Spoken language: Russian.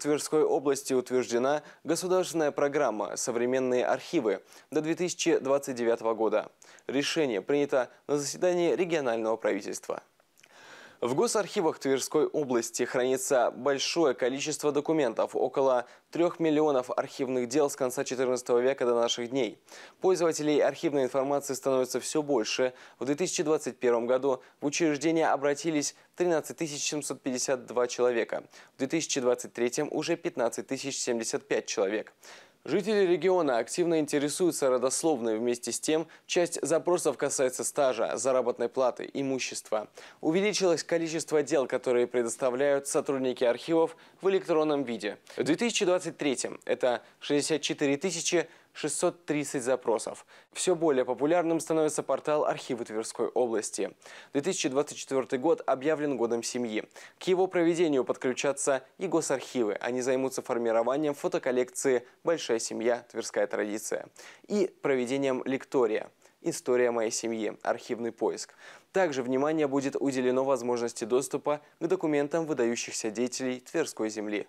В Тверской области утверждена государственная программа «Современные архивы» до 2029 года. Решение принято на заседании регионального правительства. В госархивах Тверской области хранится большое количество документов, около 3 миллионов архивных дел с конца XIV века до наших дней. Пользователей архивной информации становится все больше. В 2021 году в учреждение обратились 13 752 человека, в 2023 уже 15 075 человек. Жители региона активно интересуются родословной. Вместе с тем, часть запросов касается стажа, заработной платы, имущества. Увеличилось количество дел, которые предоставляют сотрудники архивов в электронном виде. В 2023 это 64 тысячи 630 запросов. Все более популярным становится портал «Архивы Тверской области». 2024 год объявлен годом семьи. К его проведению подключатся и госархивы. Они займутся формированием фотоколлекции «Большая семья. Тверская традиция» и проведением лектория «История моей семьи. Архивный поиск». Также внимание будет уделено возможности доступа к документам выдающихся деятелей Тверской земли.